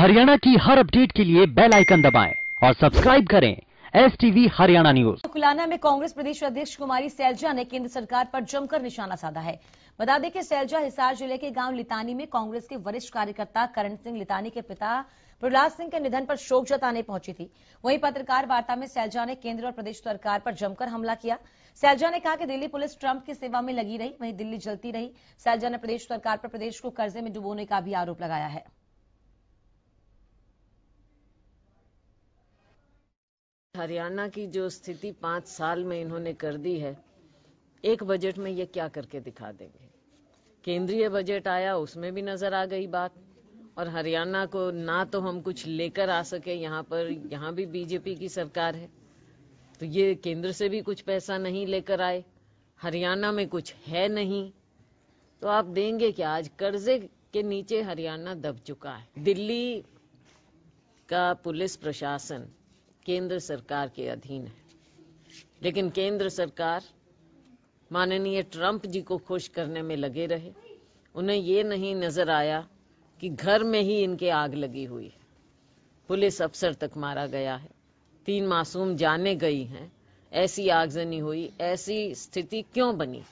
हरियाणा की हर अपडेट के लिए बेल आइकन दबाएं और सब्सक्राइब करें S TV Haryana news Kulana में कांग्रेस प्रदेश अध्यक्ष कुमारी सैलजा ने केंद्र सरकार पर जमकर निशाना साधा है बता दें कि सैलजा हिसार जिले के गांव लितानी में कांग्रेस के वरिष्ठ कार्यकर्ता करण सिंह लितानी के पिता प्रहलाद सिंह के निधन पर शोक जताने पहुंची थी वहीं पत्रकार वार्ता में सैलजा ने केंद्र और प्रदेश सरकार पर जमकर हमला किया सैलजा ने कहा कि दिल्ली पुलिस ट्रंप की सेवा में लगी रही वहीं दिल्ली जलती रही सैलजा ने प्रदेश सरकार पर प्रदेश को कर्जे में डुबोने का भी आरोप लगाया है हरियाणा की जो स्थिति पांच साल में इन्होंने कर दी है एक बजट में ये क्या करके दिखा देंगे केंद्रीय बजट आया उसमें भी नजर आ गई बात और हरियाणा को ना तो हम कुछ लेकर आ सके यहाँ पर यहाँ भी बीजेपी की सरकार है तो ये केंद्र से भी कुछ पैसा नहीं लेकर आए हरियाणा में कुछ है नहीं तो आप देंगे क्या आज कर्जे के नीचे हरियाणा दब चुका है दिल्ली का पुलिस प्रशासन केंद्र सरकार के अधीन है लेकिन केंद्र सरकार माननीय ट्रंप जी को खुश करने में लगे रहे उन्हें ये नहीं नजर आया कि घर में ही इनके आग लगी हुई है पुलिस अफसर तक मारा गया है तीन मासूम जाने गई हैं ऐसी आगजनी हुई ऐसी स्थिति क्यों बनी